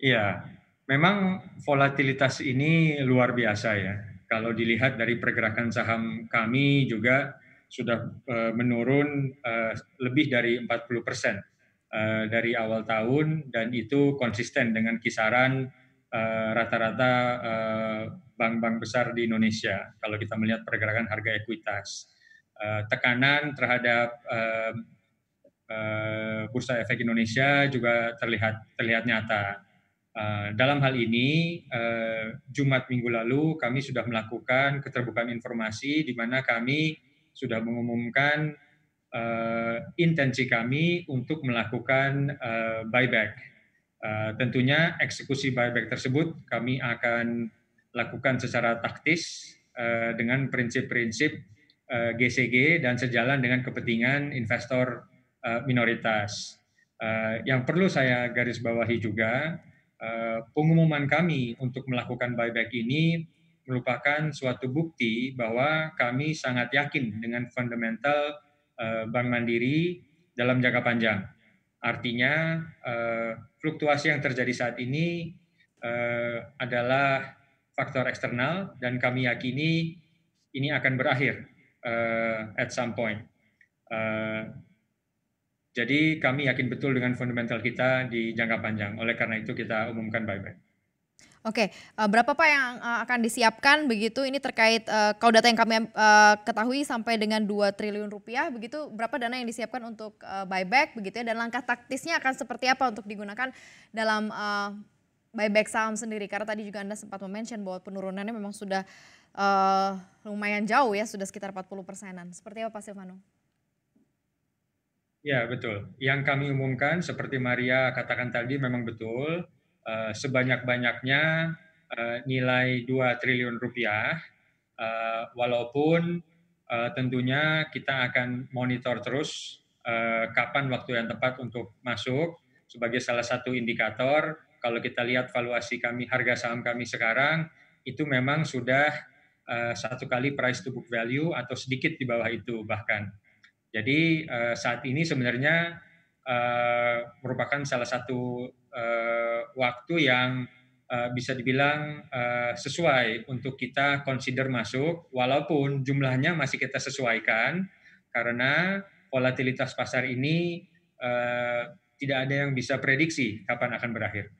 Iya, memang volatilitas ini luar biasa ya. Kalau dilihat dari pergerakan saham kami juga sudah eh, menurun eh, lebih dari 40 persen eh, dari awal tahun dan itu konsisten dengan kisaran rata-rata bank-bank besar di Indonesia kalau kita melihat pergerakan harga ekuitas. Tekanan terhadap bursa efek Indonesia juga terlihat terlihat nyata Eh, dalam hal ini, eh, Jumat minggu lalu kami sudah melakukan keterbukaan informasi di mana kami sudah mengumumkan eh, intensi kami untuk melakukan buyback. tentunya eksekusi buyback tersebut kami akan lakukan secara taktis dengan prinsip-prinsip GCG dan sejalan dengan kepentingan investor minoritas. yang perlu saya garis bawahi juga Eh, pengumuman kami untuk melakukan buyback ini merupakan suatu bukti bahwa kami sangat yakin dengan fundamental eh, Bank Mandiri dalam jangka panjang. Artinya eh, fluktuasi yang terjadi saat ini adalah faktor eksternal dan kami yakini ini akan berakhir at some point. Jadi kami yakin betul dengan fundamental kita di jangka panjang. Oleh karena itu kita umumkan buyback. Oke, eh, berapa pak yang eh, akan disiapkan begitu? Ini terkait eh, kalau data yang kami ketahui sampai dengan 2 triliun rupiah begitu, berapa dana yang disiapkan untuk buyback begitu ya? Dan langkah taktisnya akan seperti apa untuk digunakan dalam buyback saham sendiri? Karena tadi juga anda sempat mention bahwa penurunannya memang sudah lumayan jauh ya, sudah sekitar 40 persenan. Seperti apa Pak Silvano? Ya, betul. Yang kami umumkan seperti Maria katakan tadi memang betul eh, sebanyak-banyaknya eh, nilai 2 triliun rupiah eh, walaupun tentunya kita akan monitor terus kapan waktu yang tepat untuk masuk sebagai salah satu indikator kalau kita lihat valuasi kami harga saham kami sekarang itu memang sudah satu kali price to book value atau sedikit di bawah itu bahkan jadi uh, saat ini sebenarnya uh, merupakan salah satu uh, waktu yang uh, bisa dibilang uh, sesuai untuk kita consider masuk, walaupun jumlahnya masih kita sesuaikan karena volatilitas pasar ini uh, tidak ada yang bisa prediksi kapan akan berakhir.